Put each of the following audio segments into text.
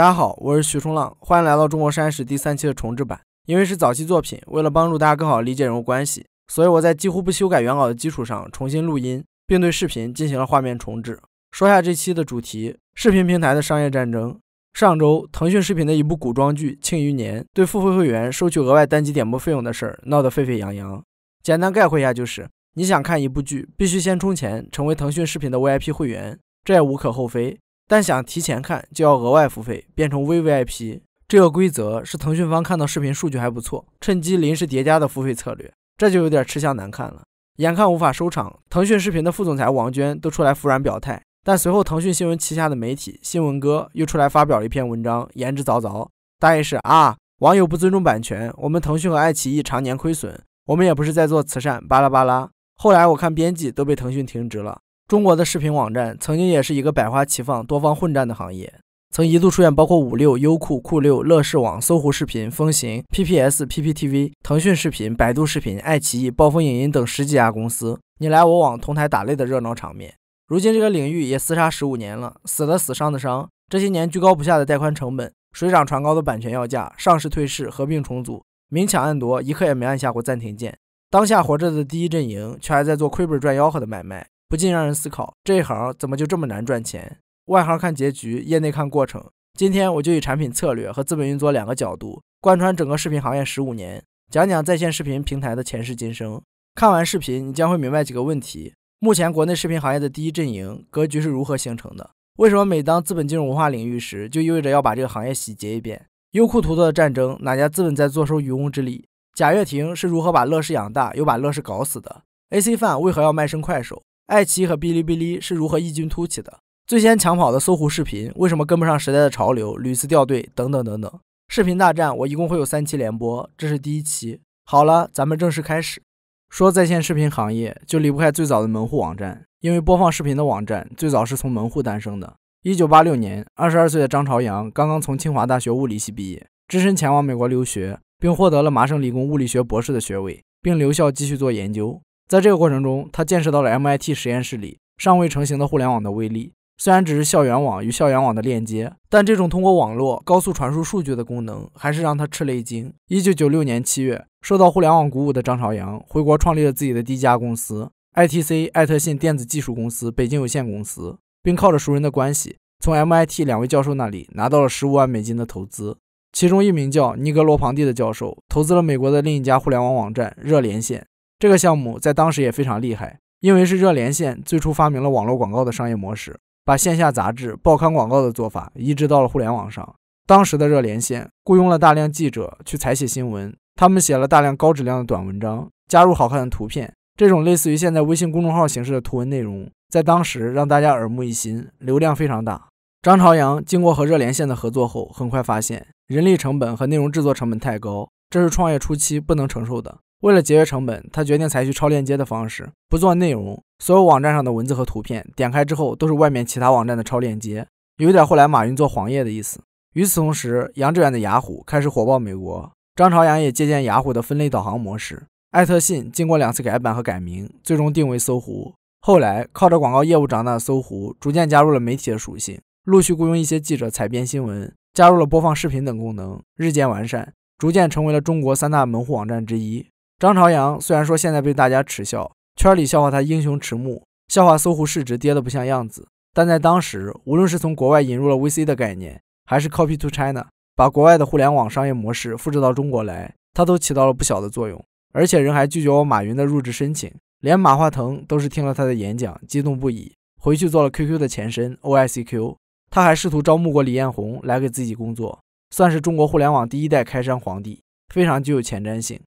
大家好，我是徐冲浪，欢迎来到中国山史第三期的重置版。因为是早期作品，为了帮助大家更好理解人物关系，所以我在几乎不修改原稿的基础上重新录音，并对视频进行了画面重置。说下这期的主题：视频平台的商业战争。上周，腾讯视频的一部古装剧《庆余年》对付费会员收取额外单机点播费用的事儿闹得沸沸扬扬。简单概括一下，就是你想看一部剧，必须先充钱成为腾讯视频的 VIP 会员，这也无可厚非。但想提前看就要额外付费，变成微 VIP。这个规则是腾讯方看到视频数据还不错，趁机临时叠加的付费策略，这就有点吃相难看了。眼看无法收场，腾讯视频的副总裁王娟都出来服软表态，但随后腾讯新闻旗下的媒体新闻哥又出来发表了一篇文章，言之凿凿，大意是啊，网友不尊重版权，我们腾讯和爱奇艺常年亏损，我们也不是在做慈善，巴拉巴拉。后来我看编辑都被腾讯停职了。中国的视频网站曾经也是一个百花齐放、多方混战的行业，曾一度出现包括五六、优酷、酷六、乐视网、搜狐视频、风行、PPS、PPTV、腾讯视频、百度视频、爱奇艺、暴风影音等十几家公司你来我往、同台打擂的热闹场面。如今这个领域也厮杀十五年了，死的死，伤的伤，这些年居高不下的带宽成本、水涨船高的版权要价、上市退市、合并重组、明抢暗夺，一刻也没按下过暂停键。当下活着的第一阵营却还在做亏本赚吆喝的买卖。不禁让人思考，这一行怎么就这么难赚钱？外行看结局，业内看过程。今天我就以产品策略和资本运作两个角度，贯穿整个视频行业十五年，讲讲在线视频平台的前世今生。看完视频，你将会明白几个问题：目前国内视频行业的第一阵营格局是如何形成的？为什么每当资本进入文化领域时，就意味着要把这个行业洗劫一遍？优酷、土豆的战争，哪家资本在坐收渔翁之利？贾跃亭是如何把乐视养大，又把乐视搞死的？AC 范为何要卖身快手？爱奇艺和哔哩哔哩是如何异军突起的？最先抢跑的搜狐视频为什么跟不上时代的潮流，屡次掉队？等等等等。视频大战，我一共会有三期连播，这是第一期。好了，咱们正式开始。说在线视频行业，就离不开最早的门户网站，因为播放视频的网站最早是从门户诞生的。一九八六年，二十二岁的张朝阳刚刚从清华大学物理系毕业，只身前往美国留学，并获得了麻省理工物理学博士的学位，并留校继续做研究。在这个过程中，他见识到了 MIT 实验室里尚未成型的互联网的威力。虽然只是校园网与校园网的链接，但这种通过网络高速传输数据的功能还是让他吃了一惊。一九九六年七月，受到互联网鼓舞的张朝阳回国，创立了自己的第一家公司 ——ITC 艾特信电子技术公司北京有限公司，并靠着熟人的关系，从 MIT 两位教授那里拿到了十五万美金的投资。其中一名叫尼格罗庞蒂的教授，投资了美国的另一家互联网网站热连线。这个项目在当时也非常厉害，因为是热连线最初发明了网络广告的商业模式，把线下杂志、报刊广告的做法移植到了互联网上。当时的热连线雇佣了大量记者去采写新闻，他们写了大量高质量的短文章，加入好看的图片，这种类似于现在微信公众号形式的图文内容，在当时让大家耳目一新，流量非常大。张朝阳经过和热连线的合作后，很快发现人力成本和内容制作成本太高，这是创业初期不能承受的。为了节约成本，他决定采取超链接的方式，不做内容，所有网站上的文字和图片，点开之后都是外面其他网站的超链接，有点后来马云做黄页的意思。与此同时，杨致远的雅虎开始火爆美国，张朝阳也借鉴雅虎的分类导航模式。艾特信经过两次改版和改名，最终定为搜狐。后来靠着广告业务长大的搜狐，逐渐加入了媒体的属性，陆续雇佣一些记者采编新闻，加入了播放视频等功能，日渐完善，逐渐成为了中国三大门户网站之一。张朝阳虽然说现在被大家耻笑，圈里笑话他英雄迟暮，笑话搜狐市值跌得不像样子，但在当时，无论是从国外引入了 VC 的概念，还是 Copy to China，把国外的互联网商业模式复制到中国来，他都起到了不小的作用。而且人还拒绝我马云的入职申请，连马化腾都是听了他的演讲，激动不已，回去做了 QQ 的前身 OICQ。他还试图招募过李彦宏来给自己工作，算是中国互联网第一代开山皇帝，非常具有前瞻性。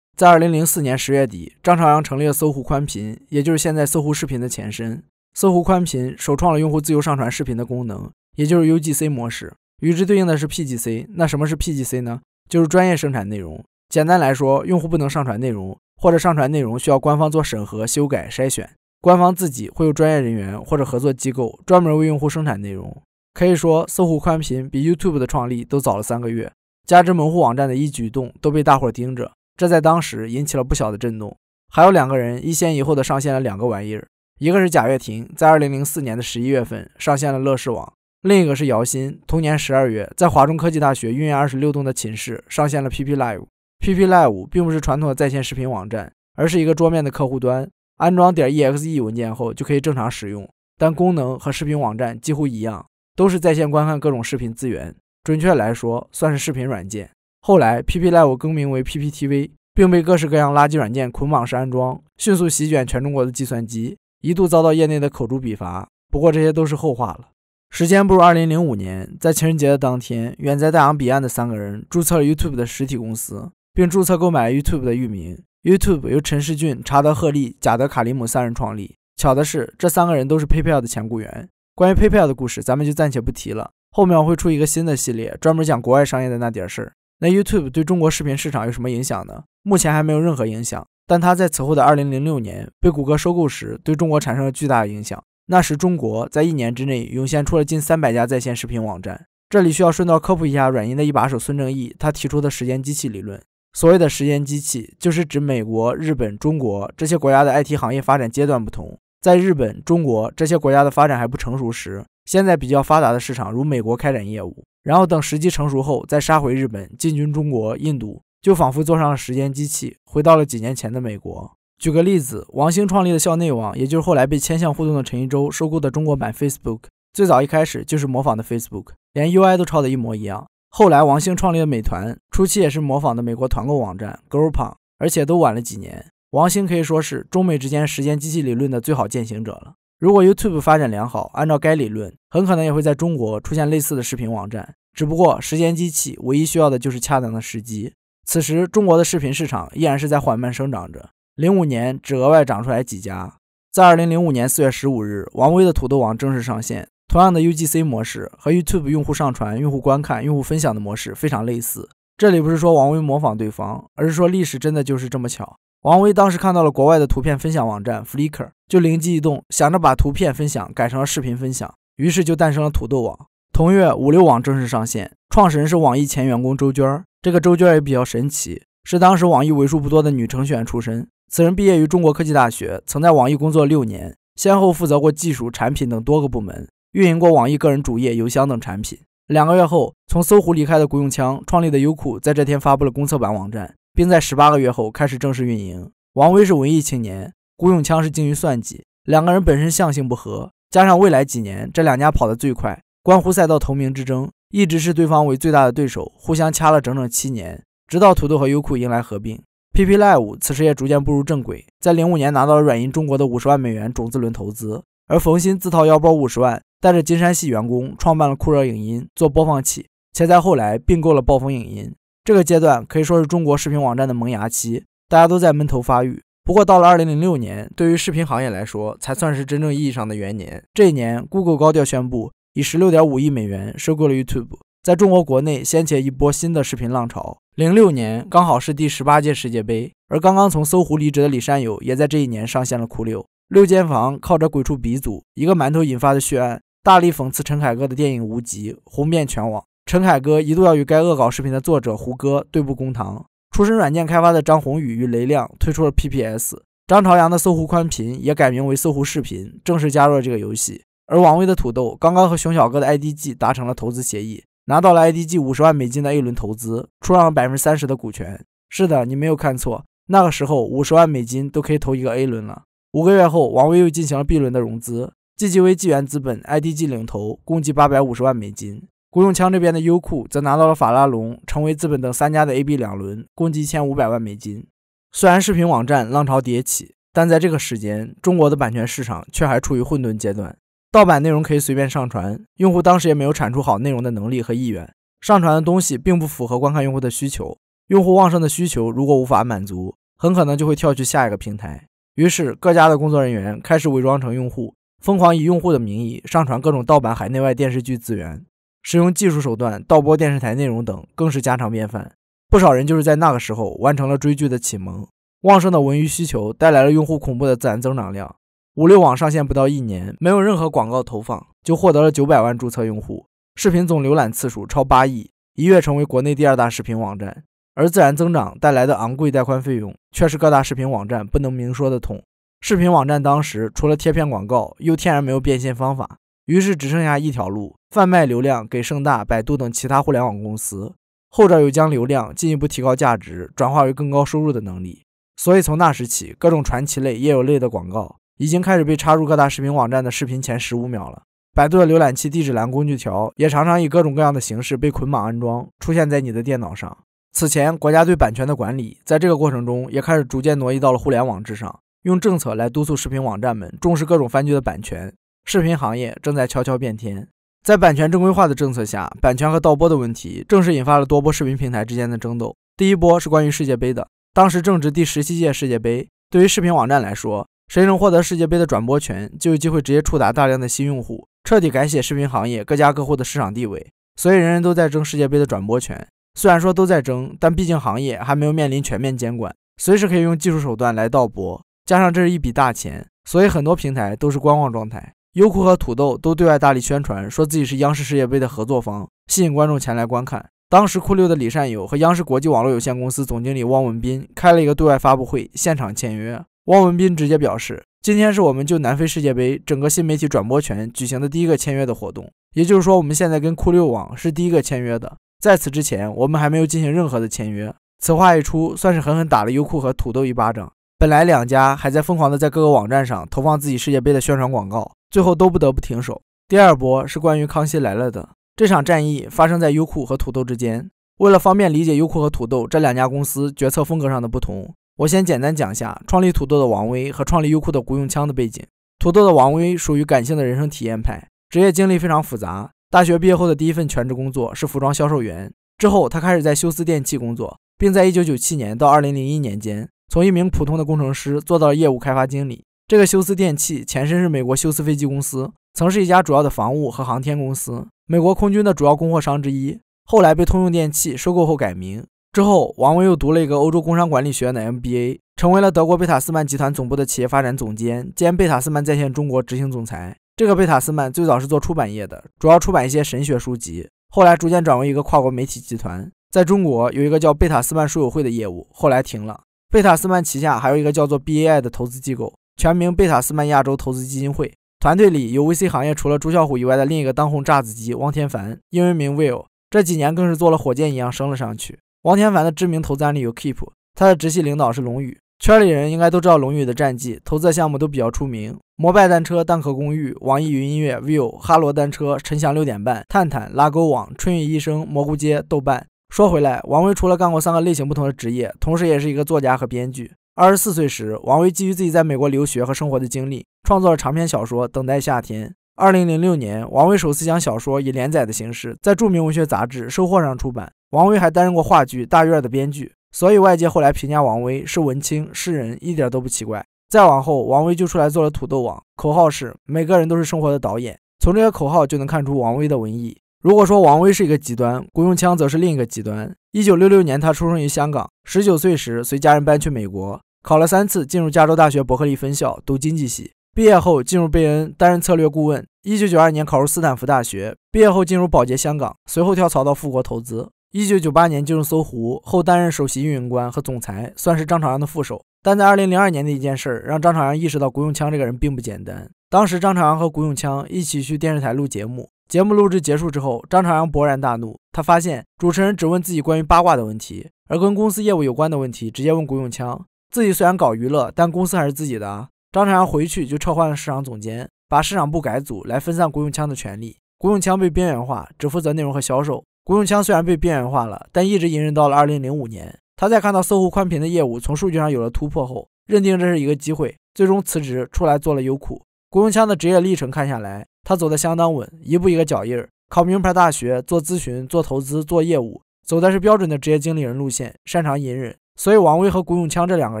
在二零零四年十月底，张朝阳成立了搜狐宽频，也就是现在搜狐视频的前身。搜狐宽频首创了用户自由上传视频的功能，也就是 UGC 模式。与之对应的是 PGC。那什么是 PGC 呢？就是专业生产内容。简单来说，用户不能上传内容，或者上传内容需要官方做审核、修改、筛选。官方自己会有专业人员或者合作机构，专门为用户生产内容。可以说，搜狐宽频比 YouTube 的创立都早了三个月。加之门户网站的一举一动都被大伙盯着。这在当时引起了不小的震动。还有两个人一先一后的上线了两个玩意儿，一个是贾跃亭，在2004年的11月份上线了乐视网；另一个是姚欣，同年12月在华中科技大学运院26栋的寝室上线了 PP Live。PP Live 并不是传统的在线视频网站，而是一个桌面的客户端，安装点 EXE 文件后就可以正常使用，但功能和视频网站几乎一样，都是在线观看各种视频资源。准确来说，算是视频软件。后来，PPLive 更名为 PPTV，并被各式各样垃圾软件捆绑式安装，迅速席卷全中国的计算机，一度遭到业内的口诛笔伐。不过这些都是后话了。时间步入2005年，在情人节的当天，远在大洋彼岸的三个人注册了 YouTube 的实体公司，并注册购买了 YouTube 的域名。YouTube 由陈世俊、查德·赫利、贾德·卡里姆三人创立。巧的是，这三个人都是 PayPal 的前雇员。关于 PayPal 的故事，咱们就暂且不提了。后面我会出一个新的系列，专门讲国外商业的那点事儿。那 YouTube 对中国视频市场有什么影响呢？目前还没有任何影响，但它在此后的2006年被谷歌收购时，对中国产生了巨大的影响。那时，中国在一年之内涌现出了近300家在线视频网站。这里需要顺道科普一下软银的一把手孙正义，他提出的时间机器理论。所谓的“时间机器”，就是指美国、日本、中国这些国家的 IT 行业发展阶段不同。在日本、中国这些国家的发展还不成熟时，现在比较发达的市场，如美国开展业务，然后等时机成熟后，再杀回日本、进军中国、印度，就仿佛坐上了时间机器，回到了几年前的美国。举个例子，王兴创立的校内网，也就是后来被千橡互动的陈一舟收购的中国版 Facebook，最早一开始就是模仿的 Facebook，连 UI 都抄的一模一样。后来王兴创立的美团，初期也是模仿的美国团购网站 Groupon，而且都晚了几年。王兴可以说是中美之间时间机器理论的最好践行者了。如果 YouTube 发展良好，按照该理论，很可能也会在中国出现类似的视频网站。只不过时间机器唯一需要的就是恰当的时机。此时中国的视频市场依然是在缓慢生长着，零五年只额外长出来几家。在二零零五年四月十五日，王威的土豆网正式上线。同样的 UGC 模式和 YouTube 用户上传、用户观看、用户分享的模式非常类似。这里不是说王威模仿对方，而是说历史真的就是这么巧。王威当时看到了国外的图片分享网站 Flickr，就灵机一动，想着把图片分享改成了视频分享，于是就诞生了土豆网。同月，五六网正式上线，创始人是网易前员工周娟这个周娟也比较神奇，是当时网易为数不多的女程序员出身。此人毕业于中国科技大学，曾在网易工作六年，先后负责过技术、产品等多个部门，运营过网易个人主页、邮箱等产品。两个月后，从搜狐离开的古永锵创立的优酷，在这天发布了公测版网站。并在十八个月后开始正式运营。王威是文艺青年，古永锵是精于算计，两个人本身相性不合，加上未来几年这两家跑得最快，关乎赛道头名之争，一直是对方为最大的对手，互相掐了整整七年，直到土豆和优酷迎来合并，PP Live 此时也逐渐步入正轨，在零五年拿到了软银中国的五十万美元种子轮投资，而冯鑫自掏腰包五十万，带着金山系员工创办了酷热影音做播放器，且在后来并购了暴风影音。这个阶段可以说是中国视频网站的萌芽期，大家都在闷头发育。不过到了二零零六年，对于视频行业来说，才算是真正意义上的元年。这一年，Google 高调宣布以十六点五亿美元收购了 YouTube，在中国国内掀起了一波新的视频浪潮。零六年刚好是第十八届世界杯，而刚刚从搜狐离职的李善友也在这一年上线了酷六。六间房靠着《鬼畜鼻祖》一个馒头引发的血案，大力讽刺陈凯歌的电影《无极》，红遍全网。陈凯歌一度要与该恶搞视频的作者胡歌对簿公堂。出身软件开发的张宏宇与雷亮推出了 P P S，张朝阳的搜狐宽频也改名为搜狐视频，正式加入了这个游戏。而王威的土豆刚刚和熊小哥的 I D G 达成了投资协议，拿到了 I D G 五十万美金的 A 轮投资，出让百分之三十的股权。是的，你没有看错，那个时候五十万美金都可以投一个 A 轮了。五个月后，王威又进行了 B 轮的融资，GGV 纪元资本、I D G 领投，共计八百五十万美金。古永锵这边的优酷则拿到了法拉隆、成为资本等三家的 A、B 两轮，共计一千五百万美金。虽然视频网站浪潮迭起，但在这个时间，中国的版权市场却还处于混沌阶段。盗版内容可以随便上传，用户当时也没有产出好内容的能力和意愿，上传的东西并不符合观看用户的需求。用户旺盛的需求如果无法满足，很可能就会跳去下一个平台。于是，各家的工作人员开始伪装成用户，疯狂以用户的名义上传各种盗版海内外电视剧资源。使用技术手段盗播电视台内容等更是家常便饭，不少人就是在那个时候完成了追剧的启蒙。旺盛的文娱需求带来了用户恐怖的自然增长量。五六网上线不到一年，没有任何广告投放，就获得了九百万注册用户，视频总浏览次数超八亿，一跃成为国内第二大视频网站。而自然增长带来的昂贵带宽费用，却是各大视频网站不能明说的痛。视频网站当时除了贴片广告，又天然没有变现方法。于是只剩下一条路：贩卖流量给盛大、百度等其他互联网公司，后者又将流量进一步提高价值，转化为更高收入的能力。所以从那时起，各种传奇类、也有类的广告已经开始被插入各大视频网站的视频前十五秒了。百度的浏览器地址栏工具条也常常以各种各样的形式被捆绑安装，出现在你的电脑上。此前，国家对版权的管理在这个过程中也开始逐渐挪移到了互联网之上，用政策来督促视频网站们重视各种番剧的版权。视频行业正在悄悄变天，在版权正规化的政策下，版权和盗播的问题，正式引发了多波视频平台之间的争斗。第一波是关于世界杯的，当时正值第十七届世界杯，对于视频网站来说，谁能获得世界杯的转播权，就有机会直接触达大量的新用户，彻底改写视频行业各家各户的市场地位。所以人人都在争世界杯的转播权。虽然说都在争，但毕竟行业还没有面临全面监管，随时可以用技术手段来盗播，加上这是一笔大钱，所以很多平台都是观望状态。优酷和土豆都对外大力宣传，说自己是央视世界杯的合作方，吸引观众前来观看。当时酷六的李善友和央视国际网络有限公司总经理汪文斌开了一个对外发布会，现场签约。汪文斌直接表示：“今天是我们就南非世界杯整个新媒体转播权举行的第一个签约的活动，也就是说，我们现在跟酷六网是第一个签约的。在此之前，我们还没有进行任何的签约。”此话一出，算是狠狠打了优酷和土豆一巴掌。本来两家还在疯狂的在各个网站上投放自己世界杯的宣传广告，最后都不得不停手。第二波是关于《康熙来了》的这场战役发生在优酷和土豆之间。为了方便理解优酷和土豆这两家公司决策风格上的不同，我先简单讲下创立土豆的王威和创立优酷的古永锵的背景。土豆的王威属于感性的人生体验派，职业经历非常复杂。大学毕业后的第一份全职工作是服装销售员，之后他开始在休斯电器工作，并在1997年到2001年间。从一名普通的工程师做到了业务开发经理。这个休斯电器前身是美国休斯飞机公司，曾是一家主要的防务和航天公司，美国空军的主要供货商之一。后来被通用电器收购后改名。之后，王维又读了一个欧洲工商管理学院的 MBA，成为了德国贝塔斯曼集团总部的企业发展总监兼贝塔斯曼在线中国执行总裁。这个贝塔斯曼最早是做出版业的，主要出版一些神学书籍，后来逐渐转为一个跨国媒体集团。在中国有一个叫贝塔斯曼书友会的业务，后来停了。贝塔斯曼旗下还有一个叫做 BAI 的投资机构，全名贝塔斯曼亚洲投资基金会。团队里有 VC 行业除了朱啸虎以外的另一个当红炸子鸡王天凡，英文名 Will。这几年更是做了火箭一样升了上去。王天凡的知名投资案例有 Keep，他的直系领导是龙宇，圈里人应该都知道龙宇的战绩，投资的项目都比较出名：摩拜单车、蛋壳公寓、网易云音乐、Will、哈罗单车、陈翔六点半、探探、拉勾网、春雨医生、蘑菇街、豆瓣。说回来，王威除了干过三个类型不同的职业，同时也是一个作家和编剧。二十四岁时，王威基于自己在美国留学和生活的经历，创作了长篇小说《等待夏天》。二零零六年，王威首次将小说以连载的形式在著名文学杂志《收获》上出版。王威还担任过话剧《大院》的编剧，所以外界后来评价王威是文青诗人，一点都不奇怪。再往后，王威就出来做了土豆网，口号是“每个人都是生活的导演”。从这些口号就能看出王威的文艺。如果说王威是一个极端，古永锵则是另一个极端。一九六六年，他出生于香港，十九岁时随家人搬去美国，考了三次进入加州大学伯克利分校读经济系。毕业后进入贝恩担任策略顾问。一九九二年考入斯坦福大学，毕业后进入宝洁香港，随后跳槽到富国投资。一九九八年进入搜狐后担任首席运营官和总裁，算是张朝阳的副手。但在二零零二年的一件事让张朝阳意识到古永锵这个人并不简单。当时张朝阳和古永锵一起去电视台录节目。节目录制结束之后，张朝阳勃然大怒。他发现主持人只问自己关于八卦的问题，而跟公司业务有关的问题直接问谷永强。自己虽然搞娱乐，但公司还是自己的。啊。张朝阳回去就撤换了市场总监，把市场部改组，来分散谷永强的权利。谷永强被边缘化，只负责内容和销售。谷永强虽然被边缘化了，但一直隐忍到了2005年。他在看到搜狐宽频的业务从数据上有了突破后，认定这是一个机会，最终辞职出来做了优酷。古永锵的职业历程看下来。他走得相当稳，一步一个脚印儿，考名牌大学，做咨询，做投资，做业务，走的是标准的职业经理人路线，擅长隐忍。所以王威和古永锵这两个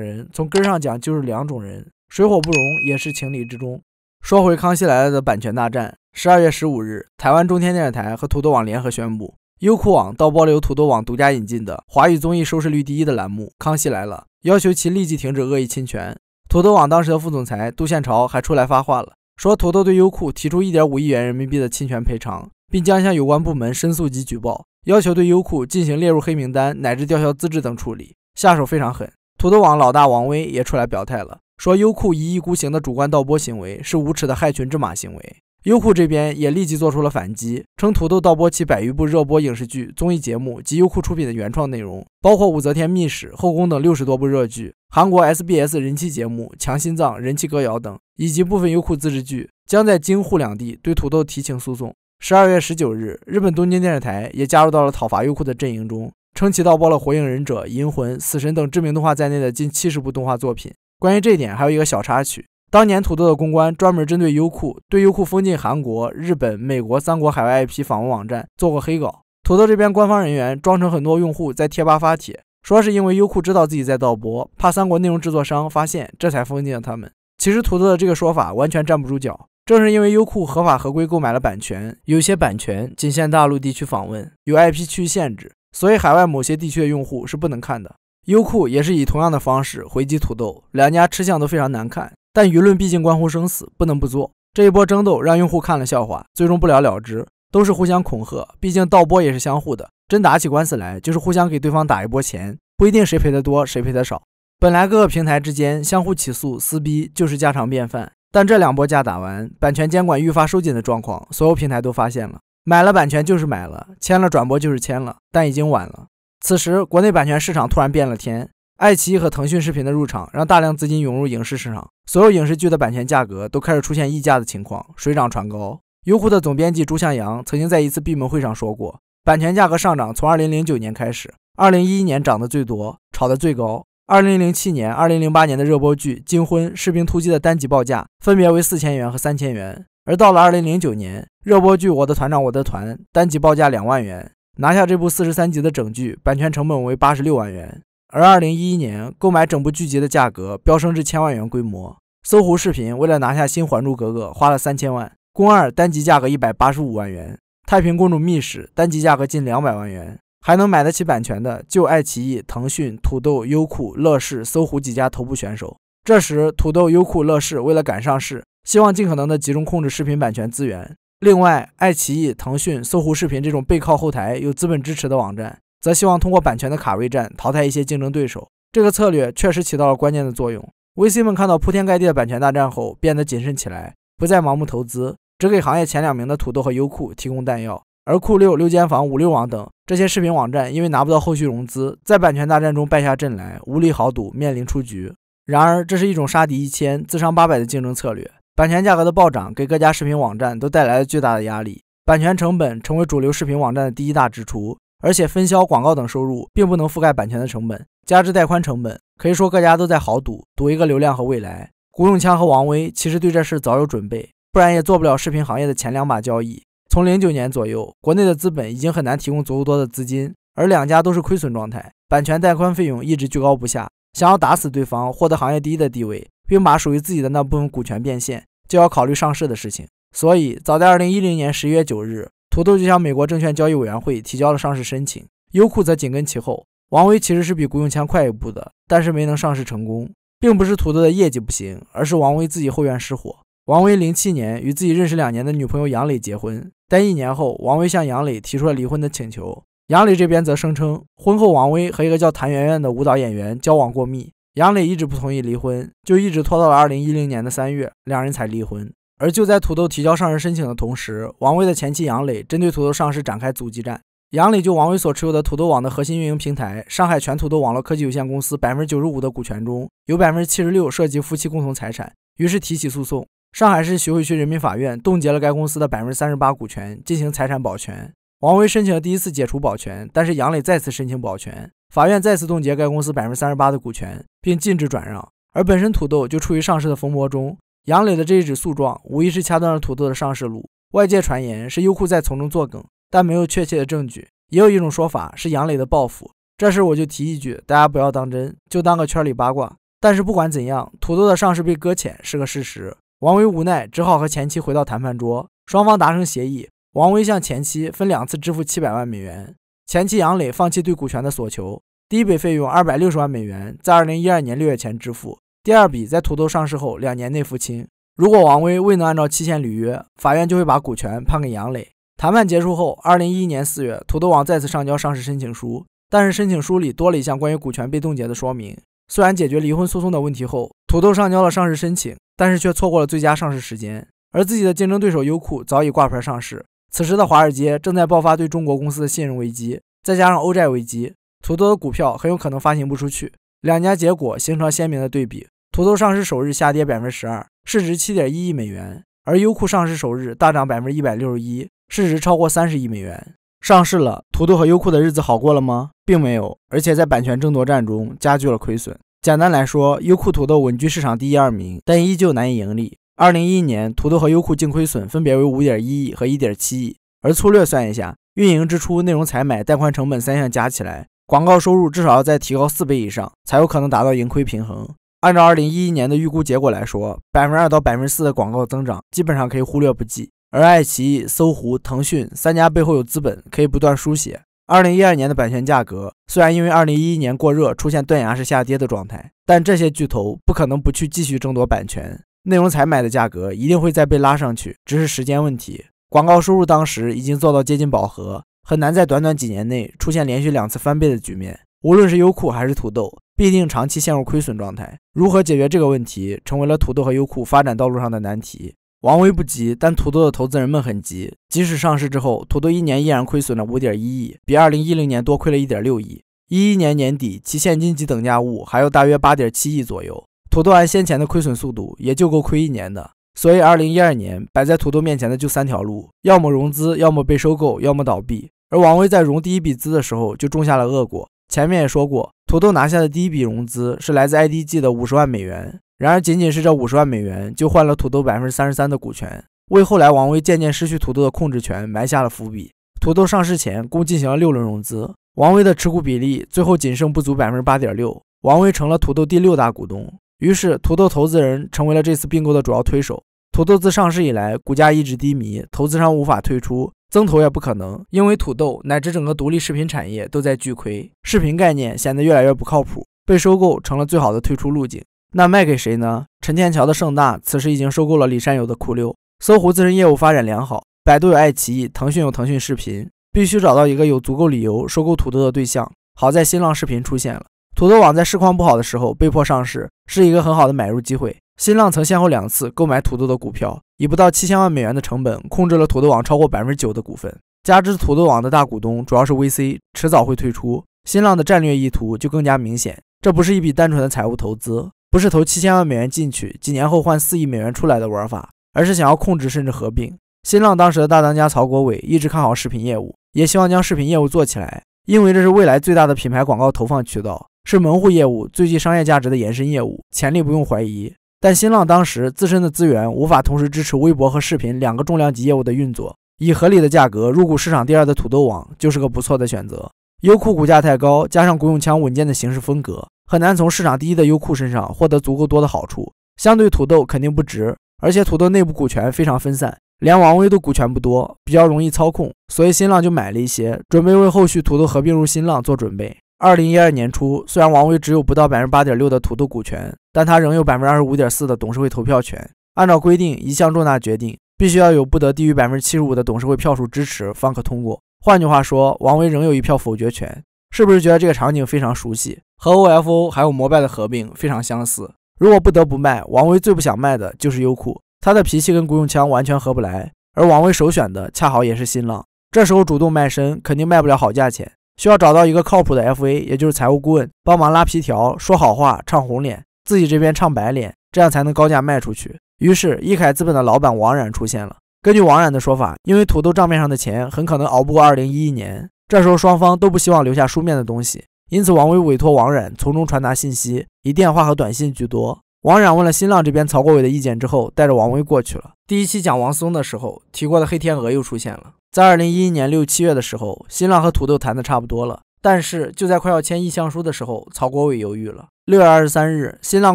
人，从根上讲就是两种人，水火不容也是情理之中。说回《康熙来了》的版权大战，十二月十五日，台湾中天电视台和土豆网联合宣布，优酷网盗播流土豆网独家引进的华语综艺收视率第一的栏目《康熙来了》，要求其立即停止恶意侵权。土豆网当时的副总裁杜宪朝还出来发话了。说土豆对优酷提出一点五亿元人民币的侵权赔偿，并将向有关部门申诉及举报，要求对优酷进行列入黑名单乃至吊销资质等处理，下手非常狠。土豆网老大王威也出来表态了，说优酷一意孤行的主观盗播行为是无耻的害群之马行为。优酷这边也立即做出了反击，称土豆盗播其百余部热播影视剧、综艺节目及优酷出品的原创内容，包括《武则天秘史》《后宫》等六十多部热剧，《韩国 SBS 人气节目》《强心脏》《人气歌谣》等，以及部分优酷自制剧，将在京沪两地对土豆提请诉讼。十二月十九日，日本东京电视台也加入到了讨伐优酷的阵营中，称其盗播了《火影忍者》《银魂》《死神》等知名动画在内的近七十部动画作品。关于这一点，还有一个小插曲。当年土豆的公关专门针对优酷，对优酷封禁韩国、日本、美国三国海外 IP 访问网站做过黑稿。土豆这边官方人员装成很多用户在贴吧发帖，说是因为优酷知道自己在盗播，怕三国内容制作商发现，这才封禁了他们。其实土豆的这个说法完全站不住脚。正是因为优酷合法合规购买了版权，有些版权仅限大陆地区访问，有 IP 区域限制，所以海外某些地区的用户是不能看的。优酷也是以同样的方式回击土豆，两家吃相都非常难看。但舆论毕竟关乎生死，不能不做。这一波争斗让用户看了笑话，最终不了了之，都是互相恐吓。毕竟盗播也是相互的，真打起官司来，就是互相给对方打一波钱，不一定谁赔的多，谁赔的少。本来各个平台之间相互起诉、撕逼就是家常便饭，但这两波架打完，版权监管愈发收紧的状况，所有平台都发现了：买了版权就是买了，签了转播就是签了，但已经晚了。此时，国内版权市场突然变了天。爱奇艺和腾讯视频的入场，让大量资金涌入影视市场，所有影视剧的版权价格都开始出现溢价的情况，水涨船高。优酷的总编辑朱向阳曾经在一次闭门会上说过，版权价格上涨从2009年开始，2011年涨得最多，炒得最高。2007年、2008年的热播剧《金婚》《士兵突击》的单集报价分别为四千元和三千元，而到了2009年，热播剧《我的团长我的团》单集报价两万元，拿下这部四十三集的整剧，版权成本为八十六万元。而二零一一年购买整部剧集的价格飙升至千万元规模。搜狐视频为了拿下新《还珠格格》，花了三千万，宫二单集价格一百八十五万元，《太平公主秘史》单集价格近两百万元。还能买得起版权的，就爱奇艺、腾讯、土豆、优酷、乐视、搜狐几家头部选手。这时，土豆、优酷、乐视为了赶上市，希望尽可能的集中控制视频版权资源。另外，爱奇艺、腾讯、搜狐视频这种背靠后台、有资本支持的网站。则希望通过版权的卡位战淘汰一些竞争对手，这个策略确实起到了关键的作用。VC 们看到铺天盖地的版权大战后，变得谨慎起来，不再盲目投资，只给行业前两名的土豆和优酷提供弹药。而酷六、六间房、五六网等这些视频网站，因为拿不到后续融资，在版权大战中败下阵来，无力豪赌，面临出局。然而，这是一种杀敌一千，自伤八百的竞争策略。版权价格的暴涨给各家视频网站都带来了巨大的压力，版权成本成为主流视频网站的第一大支出。而且分销广告等收入并不能覆盖版权的成本，加之带宽成本，可以说各家都在豪赌，赌一个流量和未来。古永锵和王威其实对这事早有准备，不然也做不了视频行业的前两把交易。从零九年左右，国内的资本已经很难提供足够多的资金，而两家都是亏损状态，版权带宽费用一直居高不下。想要打死对方，获得行业第一的地位，并把属于自己的那部分股权变现，就要考虑上市的事情。所以，早在二零一零年十月九日。土豆就向美国证券交易委员会提交了上市申请，优酷则紧跟其后。王微其实是比古永锵快一步的，但是没能上市成功，并不是土豆的业绩不行，而是王微自己后院失火。王微零七年与自己认识两年的女朋友杨磊结婚，但一年后，王微向杨磊提出了离婚的请求。杨磊这边则声称，婚后王威和一个叫谭媛媛的舞蹈演员交往过密，杨磊一直不同意离婚，就一直拖到了二零一零年的三月，两人才离婚。而就在土豆提交上市申请的同时，王威的前妻杨磊针对土豆上市展开阻击战。杨磊就王威所持有的土豆网的核心运营平台上海全土豆网络科技有限公司百分之九十五的股权中，有百分之七十六涉及夫妻共同财产，于是提起诉讼。上海市徐汇区人民法院冻结了该公司的百分之三十八股权，进行财产保全。王威申请了第一次解除保全，但是杨磊再次申请保全，法院再次冻结该公司百分之三十八的股权，并禁止转让。而本身土豆就处于上市的风波中。杨磊的这一纸诉状，无疑是掐断了土豆的上市路。外界传言是优酷在从中作梗，但没有确切的证据。也有一种说法是杨磊的报复。这事我就提一句，大家不要当真，就当个圈里八卦。但是不管怎样，土豆的上市被搁浅是个事实。王微无奈，只好和前妻回到谈判桌，双方达成协议：王微向前妻分两次支付七百万美元，前妻杨磊放弃对股权的索求。第一笔费用二百六十万美元，在二零一二年六月前支付。第二笔在土豆上市后两年内付清。如果王威未能按照期限履约，法院就会把股权判给杨磊。谈判结束后，二零一一年四月，土豆网再次上交上市申请书，但是申请书里多了一项关于股权被冻结的说明。虽然解决离婚诉讼的问题后，土豆上交了上市申请，但是却错过了最佳上市时间。而自己的竞争对手优酷早已挂牌上市。此时的华尔街正在爆发对中国公司的信任危机，再加上欧债危机，土豆的股票很有可能发行不出去。两家结果形成鲜明的对比。土豆上市首日下跌百分之十二，市值七点一亿美元；而优酷上市首日大涨百分之一百六十一，市值超过三十亿美元。上市了，土豆和优酷的日子好过了吗？并没有，而且在版权争夺战中加剧了亏损。简单来说，优酷、土豆稳居市场第一、二名，但依旧难以盈利。二零一一年，土豆和优酷净亏损分别为五点一亿和一点七亿。而粗略算一下，运营支出、内容采买、带宽成本三项加起来，广告收入至少要再提高四倍以上，才有可能达到盈亏平衡。按照2011年的预估结果来说，百分之二到百分之四的广告增长基本上可以忽略不计。而爱奇艺、搜狐、腾讯三家背后有资本，可以不断输血。2012年的版权价格虽然因为2011年过热出现断崖式下跌的状态，但这些巨头不可能不去继续争夺版权内容采买的价格，一定会再被拉上去，只是时间问题。广告收入当时已经做到接近饱和，很难在短短几年内出现连续两次翻倍的局面。无论是优酷还是土豆。必定长期陷入亏损状态，如何解决这个问题，成为了土豆和优酷发展道路上的难题。王微不急，但土豆的投资人们很急。即使上市之后，土豆一年依然亏损了五点一亿，比二零一零年多亏了一点六亿。一一年年底，其现金及等价物还有大约八点七亿左右。土豆按先前的亏损速度，也就够亏一年的。所以，二零一二年摆在土豆面前的就三条路：要么融资，要么被收购，要么倒闭。而王威在融第一笔资的时候，就种下了恶果。前面也说过，土豆拿下的第一笔融资是来自 IDG 的五十万美元。然而，仅仅是这五十万美元，就换了土豆百分之三十三的股权，为后来王威渐渐失去土豆的控制权埋下了伏笔。土豆上市前共进行了六轮融资，王威的持股比例最后仅剩不足百分之八点六，王威成了土豆第六大股东。于是，土豆投资人成为了这次并购的主要推手。土豆自上市以来，股价一直低迷，投资商无法退出。增投也不可能，因为土豆乃至整个独立视频产业都在巨亏，视频概念显得越来越不靠谱，被收购成了最好的退出路径。那卖给谁呢？陈天桥的盛大此时已经收购了李善友的酷六，搜狐自身业务发展良好，百度有爱奇艺，腾讯有腾讯视频，必须找到一个有足够理由收购土豆的对象。好在新浪视频出现了，土豆网在市况不好的时候被迫上市，是一个很好的买入机会。新浪曾先后两次购买土豆的股票，以不到七千万美元的成本控制了土豆网超过百分之九的股份。加之土豆网的大股东主要是 VC，迟早会退出，新浪的战略意图就更加明显。这不是一笔单纯的财务投资，不是投七千万美元进去，几年后换四亿美元出来的玩法，而是想要控制甚至合并。新浪当时的大当家曹国伟一直看好视频业务，也希望将视频业务做起来，因为这是未来最大的品牌广告投放渠道，是门户业务最具商业价值的延伸业务，潜力不用怀疑。但新浪当时自身的资源无法同时支持微博和视频两个重量级业务的运作，以合理的价格入股市场第二的土豆网就是个不错的选择。优酷股价太高，加上古永强稳健的行事风格，很难从市场第一的优酷身上获得足够多的好处，相对土豆肯定不值。而且土豆内部股权非常分散，连王微都股权不多，比较容易操控，所以新浪就买了一些，准备为后续土豆合并入新浪做准备。二零一二年初，虽然王威只有不到百分之八点六的土豆股权，但他仍有百分之二十五点四的董事会投票权。按照规定，一项重大决定必须要有不得低于百分之七十五的董事会票数支持方可通过。换句话说，王威仍有一票否决权。是不是觉得这个场景非常熟悉？和 OFO 还有摩拜的合并非常相似。如果不得不卖，王威最不想卖的就是优酷。他的脾气跟古永锵完全合不来，而王威首选的恰好也是新浪。这时候主动卖身，肯定卖不了好价钱。需要找到一个靠谱的 FA，也就是财务顾问，帮忙拉皮条、说好话、唱红脸，自己这边唱白脸，这样才能高价卖出去。于是，一凯资本的老板王冉出现了。根据王冉的说法，因为土豆账面上的钱很可能熬不过2011年，这时候双方都不希望留下书面的东西，因此王伟委托王冉从中传达信息，以电话和短信居多。王冉问了新浪这边曹国伟的意见之后，带着王威过去了。第一期讲王松的时候提过的黑天鹅又出现了。在2011年六七月的时候，新浪和土豆谈的差不多了，但是就在快要签意向书的时候，曹国伟犹豫了。六月二十三日，新浪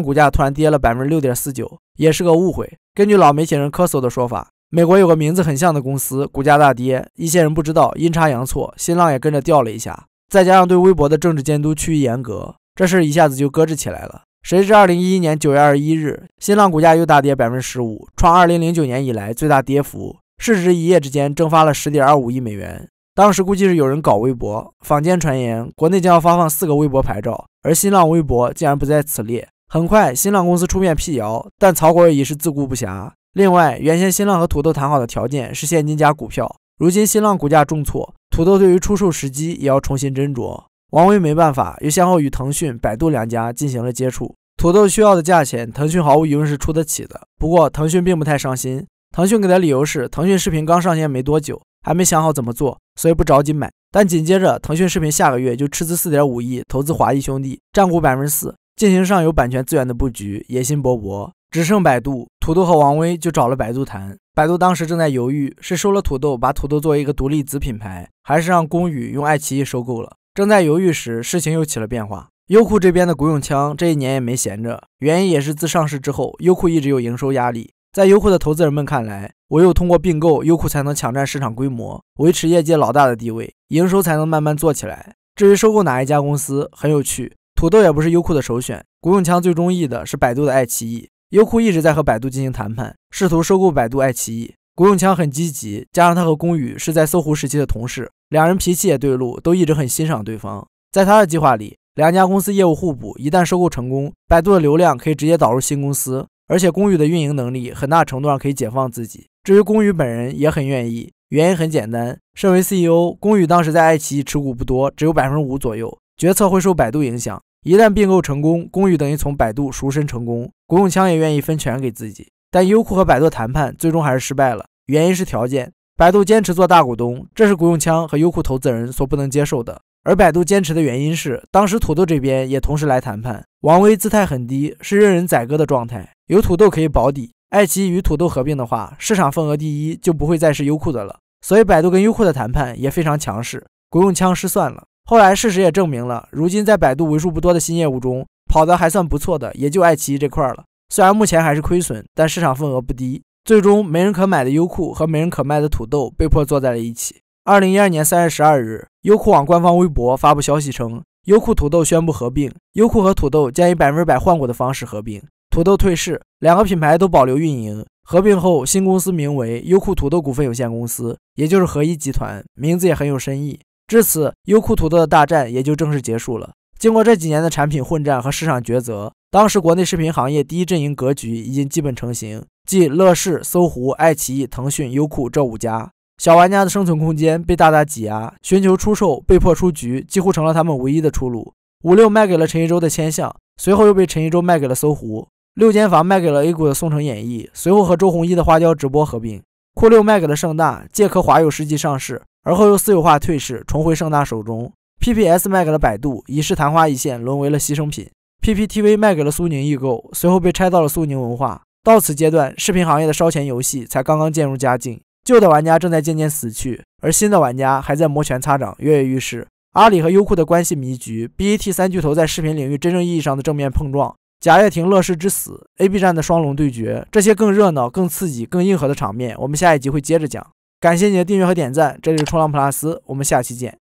股价突然跌了百分之六点四九，也是个误会。根据老媒体人咳嗽的说法，美国有个名字很像的公司股价大跌，一些人不知道，阴差阳错，新浪也跟着掉了一下。再加上对微博的政治监督趋于严格，这事一下子就搁置起来了。谁知，二零一一年九月二十一日，新浪股价又大跌百分之十五，创二零零九年以来最大跌幅，市值一夜之间蒸发了十点二五亿美元。当时估计是有人搞微博，坊间传言国内将要发放四个微博牌照，而新浪微博竟然不在此列。很快，新浪公司出面辟谣，但曹国伟已是自顾不暇。另外，原先新浪和土豆谈好的条件是现金加股票，如今新浪股价重挫，土豆对于出售时机也要重新斟酌。王威没办法，又先后与腾讯、百度两家进行了接触。土豆需要的价钱，腾讯毫无疑问是出得起的。不过，腾讯并不太上心。腾讯给的理由是，腾讯视频刚上线没多久，还没想好怎么做，所以不着急买。但紧接着，腾讯视频下个月就斥资四点五亿投资华谊兄弟，占股百分之四，进行上游版权资源的布局，野心勃勃。只剩百度，土豆和王威就找了百度谈。百度当时正在犹豫，是收了土豆，把土豆作为一个独立子品牌，还是让龚宇用爱奇艺收购了。正在犹豫时，事情又起了变化。优酷这边的古永锵这一年也没闲着，原因也是自上市之后，优酷一直有营收压力。在优酷的投资人们看来，唯有通过并购优酷，才能抢占市场规模，维持业界老大的地位，营收才能慢慢做起来。至于收购哪一家公司，很有趣，土豆也不是优酷的首选。古永锵最中意的是百度的爱奇艺。优酷一直在和百度进行谈判，试图收购百度爱奇艺。谷永强很积极，加上他和龚宇是在搜狐时期的同事，两人脾气也对路，都一直很欣赏对方。在他的计划里，两家公司业务互补，一旦收购成功，百度的流量可以直接导入新公司，而且龚宇的运营能力很大程度上可以解放自己。至于龚宇本人也很愿意，原因很简单，身为 CEO，龚宇当时在爱奇艺持股不多，只有百分之五左右，决策会受百度影响。一旦并购成功，龚宇等于从百度赎身成功，谷永强也愿意分权给自己。但优酷和百度谈判最终还是失败了，原因是条件。百度坚持做大股东，这是古永锵和优酷投资人所不能接受的。而百度坚持的原因是，当时土豆这边也同时来谈判，王威姿态很低，是任人宰割的状态。有土豆可以保底，爱奇艺与土豆合并的话，市场份额第一就不会再是优酷的了。所以百度跟优酷的谈判也非常强势，古永锵失算了。后来事实也证明了，如今在百度为数不多的新业务中，跑得还算不错的也就爱奇艺这块了。虽然目前还是亏损，但市场份额不低。最终，没人可买的优酷和没人可卖的土豆被迫坐在了一起。二零一二年三月十二日，优酷网官方微博发布消息称，优酷土豆宣布合并，优酷和土豆将以百分之百换股的方式合并，土豆退市，两个品牌都保留运营。合并后，新公司名为优酷土豆股份有限公司，也就是合一集团，名字也很有深意。至此，优酷土豆的大战也就正式结束了。经过这几年的产品混战和市场抉择。当时国内视频行业第一阵营格局已经基本成型，即乐视、搜狐、爱奇艺、腾讯、优酷这五家，小玩家的生存空间被大大挤压，寻求出售被迫出局，几乎成了他们唯一的出路。五六卖给了陈一舟的千象，随后又被陈一舟卖给了搜狐；六间房卖给了 A 股的宋城演艺，随后和周鸿祎的花椒直播合并；酷六卖给了盛大，借壳华友世纪上市，而后又私有化退市，重回盛大手中；PPS 卖给了百度，已是昙花一现，沦为了牺牲品。PPTV 卖给了苏宁易购，随后被拆到了苏宁文化。到此阶段，视频行业的烧钱游戏才刚刚渐入佳境，旧的玩家正在渐渐死去，而新的玩家还在摩拳擦掌，跃跃欲试。阿里和优酷的关系迷局，BAT 三巨头在视频领域真正意义上的正面碰撞，贾跃亭乐视之死，AB 站的双龙对决，这些更热闹、更刺激、更硬核的场面，我们下一集会接着讲。感谢你的订阅和点赞，这里是冲浪 plus，我们下期见。